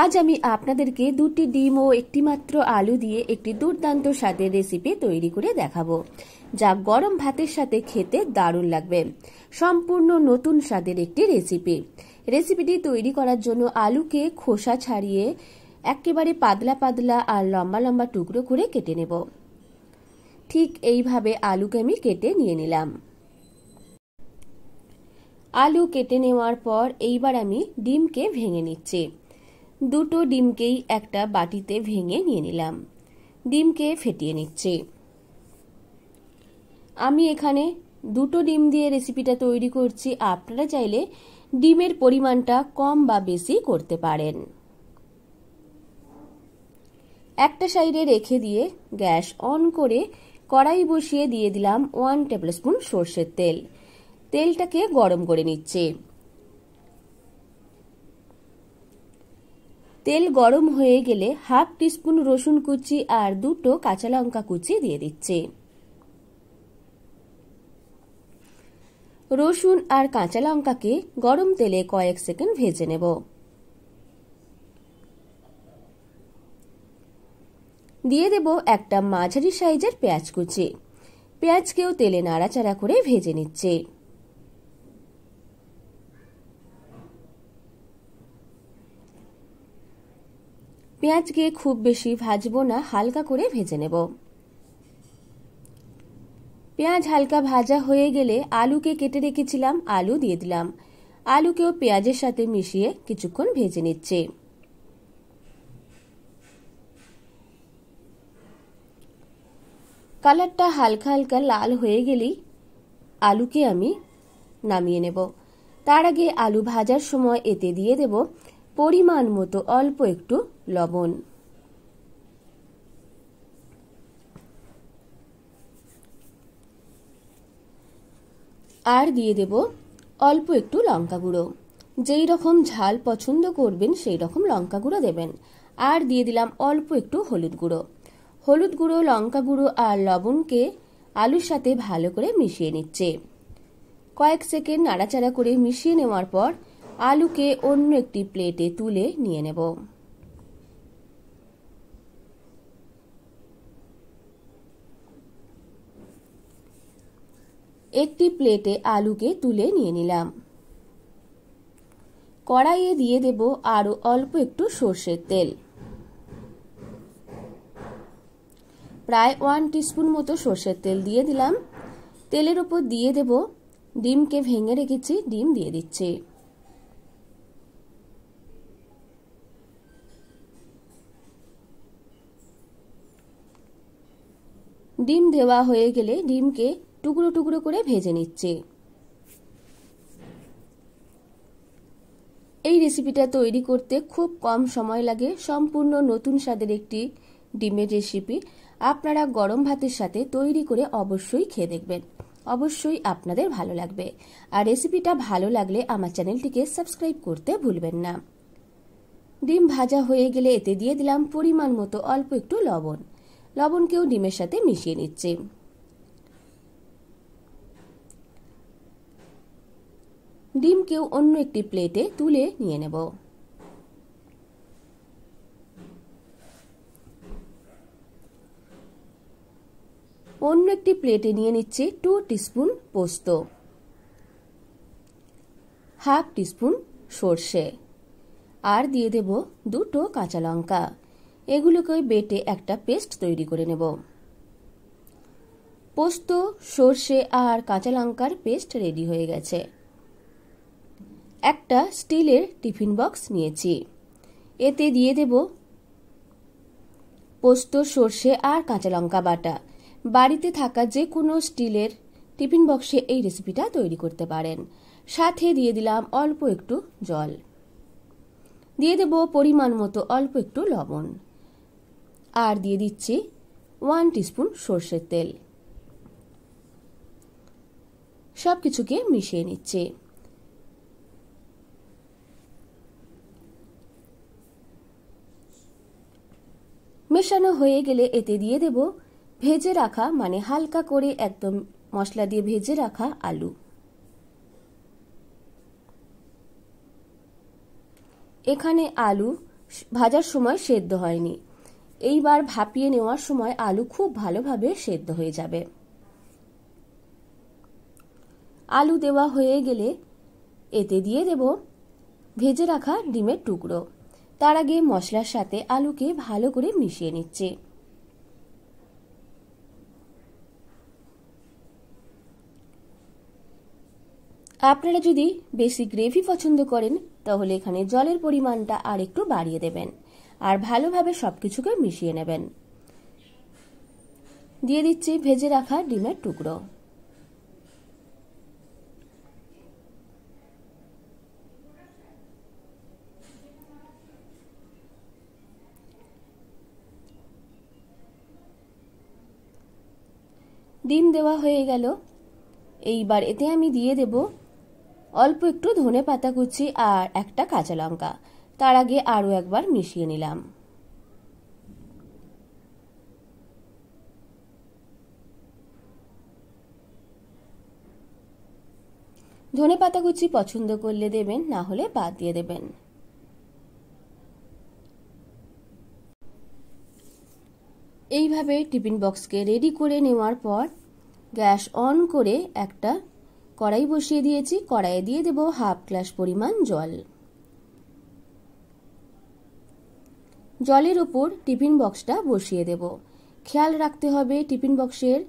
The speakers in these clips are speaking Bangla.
আজ আমি আপনাদেরকে দুটি ডিম ও একটি মাত্র আলু দিয়ে একটি দুর্দান্ত স্বাদের রেসিপি তৈরি করে দেখাবো যা গরম ভাতের সাথে খেতে দারুণ লাগবে সম্পূর্ণ নতুন স্বাদের একটি রেসিপি রেসিপিটি তৈরি করার জন্য আলুকে খোসা ছাড়িয়ে একেবারে পাতলা পাতলা আর লম্বা লম্বা টুকরো করে কেটে নেব ঠিক এইভাবে আলুকে আমি কেটে নিয়ে নিলাম আলু কেটে নেওয়ার পর এইবার আমি ডিমকে ভেঙে নিচ্ছি দুটো ডিমকেই একটা বাটিতে ভেঙে নিয়ে নিলাম ডিমকে ফেটিয়ে নিচ্ছে আমি এখানে দুটো ডিম দিয়ে রেসিপিটা তৈরি করছি আপনারা চাইলে ডিমের পরিমাণটা কম বা বেশি করতে পারেন একটা সাইডে রেখে দিয়ে গ্যাস অন করে কড়াই বসিয়ে দিয়ে দিলাম ওয়ান স্পুন সর্ষের তেল তেলটাকে গরম করে নিচ্ছে তেল গরম হয়ে গেলে হাফ টিস্পুন রসুন কুচি আর দুটো কাঁচা লঙ্কা কুচি দিয়ে দিচ্ছে রসুন আর কাঁচা লঙ্কাকে গরম তেলে কয়েক সেকেন্ড ভেজে নেব দিয়ে দেব একটা মাঝারি সাইজের পেঁয়াজ কুচি পেঁয়াজকেও তেলে নাড়াচাড়া করে ভেজে নিচ্ছে পেঁয়াজকে খুব বেশি ভাজবো না হালকা করে ভেজে নেব পেঁয়াজ হালকা ভাজা হয়ে গেলে আলুকে কেটে রেখেছিলাম আলু দিয়ে দিলাম আলুকেও পেঁয়াজের সাথে মিশিয়ে কিছুক্ষণ ভেজে নিচ্ছে কালারটা হালকা হালকা লাল হয়ে গেলেই আলুকে আমি নামিয়ে নেব তার আগে আলু ভাজার সময় এতে দিয়ে দেব পরিমাণ মতো অল্প একটু লবণ আর দিয়ে দেব অল্প একটু লঙ্কা গুঁড়ো যেই রকম ঝাল পছন্দ করবেন সেই রকম লঙ্কা গুঁড়ো দেবেন আর দিয়ে দিলাম অল্প একটু হলুদ গুঁড়ো হলুদ গুঁড়ো লঙ্কা গুঁড়ো আর লবণকে আলুর সাথে ভালো করে মিশিয়ে নিচ্ছে কয়েক সেকেন্ড নাড়াচাড়া করে মিশিয়ে নেওয়ার পর আলুকে অন্য একটি প্লেটে তুলে নিয়ে নেব একটি প্লেটে আলুকে তুলে নিয়ে নিলাম কড়াইয়ে দিয়ে দেব আরও অল্প একটু সর্ষের তেল প্রায় ওয়ান টিস্পুন মতো সর্ষের তেল দিয়ে দিলাম তেলের উপর দিয়ে দেব ডিমকে ভেঙে রেখেছি ডিম দিয়ে দিচ্ছি ডিম দেওয়া হয়ে গেলে ডিমকে টুকরো টুকরো করে ভেজে নিচ্ছে এই রেসিপিটা তৈরি করতে খুব কম সময় লাগে সম্পূর্ণ নতুন স্বাদের একটি ডিমের রেসিপি আপনারা গরম ভাতের সাথে তৈরি করে অবশ্যই খেয়ে দেখবেন অবশ্যই আপনাদের ভালো লাগবে আর রেসিপিটা ভালো লাগলে আমার চ্যানেলটিকে সাবস্ক্রাইব করতে ভুলবেন না ডিম ভাজা হয়ে গেলে এতে দিয়ে দিলাম পরিমাণ মতো অল্প একটু লবণ লবণকেও ডিমের সাথে মিশিয়ে নিচ্ছে ডিমকেও অন্য একটি প্লেটে তুলে নিয়ে নেব অন্য একটি প্লেটে নিয়ে নিচ্ছে টু টিস্পুন পোস্ত হাফ টিস্পুন সর্ষে আর দিয়ে দেব দুটো কাঁচা লঙ্কা এগুলোকে বেটে একটা পেস্ট তৈরি করে নেব পোস্ত সর্ষে আর কাঁচা লঙ্কার পেস্ট রেডি হয়ে গেছে একটা স্টিলের টিফিন বক্স নিয়েছি এতে দিয়ে দেব পোস্ত সর্ষে আর কাঁচা লঙ্কা বাটা বাড়িতে থাকা যে কোনো স্টিলের টিফিন বক্সে এই রেসিপিটা তৈরি করতে পারেন সাথে দিয়ে দিলাম অল্প একটু জল দিয়ে দেব পরিমাণ মতো অল্প একটু লবণ আর দিয়ে দিচ্ছি ওয়ান টিস্পুন সর্ষের তেল সব কিছুকে মিশিয়ে নিচ্ছে মেশানো হয়ে গেলে এতে দিয়ে দেব ভেজে রাখা মানে হালকা করে একদম মশলা দিয়ে ভেজে রাখা আলু এখানে আলু ভাজার সময় সেদ্ধ হয়নি এইবার ভাপিয়ে নেওয়ার সময় আলু খুব ভালোভাবে সেদ্ধ হয়ে যাবে আলু দেওয়া হয়ে গেলে এতে দিয়ে দেব ভেজে রাখা ডিমের টুকরো তার আগে মশলার সাথে আলুকে ভালো করে মিশিয়ে নিচ্ছে আপনারা যদি বেশি গ্রেভি পছন্দ করেন তাহলে এখানে জলের পরিমাণটা আর একটু বাড়িয়ে দেবেন আর ভালোভাবে সব কিছুকে মিশিয়ে নেবেন দিয়ে দিচ্ছি ভেজে রাখা ডিমের টুকরো ডিম দেওয়া হয়ে গেল এইবার এতে আমি দিয়ে দেব অল্প একটু ধনে পাতা কুচি আর একটা কাঁচা লঙ্কা তার আগে আরও একবার মিশিয়ে নিলাম ধনে পাতা কুচি পছন্দ করলে দেবেন না হলে বাদ দিয়ে দেবেন এইভাবে টিফিন বক্সকে রেডি করে নেওয়ার পর গ্যাস অন করে একটা কড়াই বসিয়ে দিয়েছি কড়াইয়ে দিয়ে দেব হাফ গ্লাস পরিমাণ জল জলের উপর টিফিন বক্সটা বসিয়ে দেব খেয়াল রাখতে হবে টিফিন বক্সের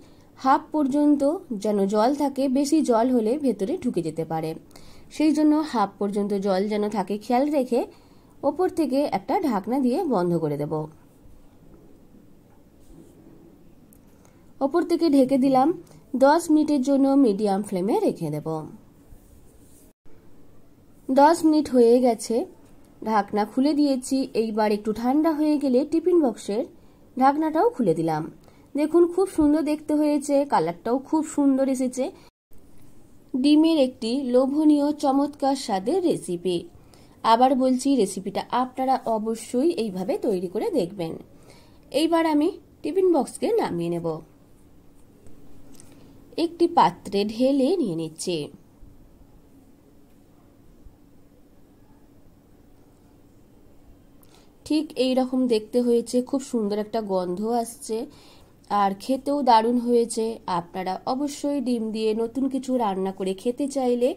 হাফ পর্যন্ত যেন জল থাকে বেশি জল হলে ভেতরে ঢুকে যেতে পারে সেই জন্য হাফ পর্যন্ত জল যেন থাকে খেয়াল রেখে ওপর থেকে একটা ঢাকনা দিয়ে বন্ধ করে দেব ওপর থেকে ঢেকে দিলাম দশ মিনিটের জন্য মিডিয়াম ফ্লেমে রেখে দেব দশ মিনিট হয়ে গেছে ঢাকনা খুলে দিয়েছি এইবার একটু ঠান্ডা হয়ে গেলে টিফিন বক্সের ঢাকনাটাও খুলে দিলাম দেখুন খুব সুন্দর দেখতে হয়েছে কালারটাও খুব সুন্দর এসেছে ডিমের একটি লোভনীয় চমৎকার স্বাদের রেসিপি আবার বলছি রেসিপিটা আপনারা অবশ্যই এইভাবে তৈরি করে দেখবেন এইবার আমি টিফিন বক্সকে নামিয়ে নেব একটি পাত্রে ঢেলে নিয়ে নিচ্ছে ঠিক এই রকম দেখতে হয়েছে খুব সুন্দর একটা গন্ধ আসছে আর খেতেও দারুণ হয়েছে আপনারা অবশ্যই ডিম দিয়ে নতুন কিছু রান্না করে খেতে চাইলে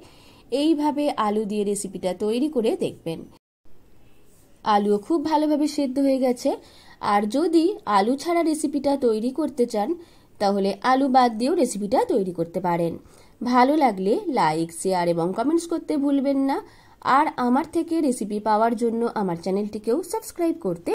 এইভাবে আলু দিয়ে রেসিপিটা তৈরি করে দেখবেন আলুও খুব ভালোভাবে সেদ্ধ হয়ে গেছে আর যদি আলু ছাড়া রেসিপিটা তৈরি করতে চান তাহলে আলু বাদ দিয়েও রেসিপিটা তৈরি করতে পারেন ভালো লাগলে লাইক শেয়ার এবং কমেন্টস করতে ভুলবেন না আর আমার থেকে রেসিপি পাওয়ার জন্য আমার চ্যানেলটিকেও সাবস্ক্রাইব করতে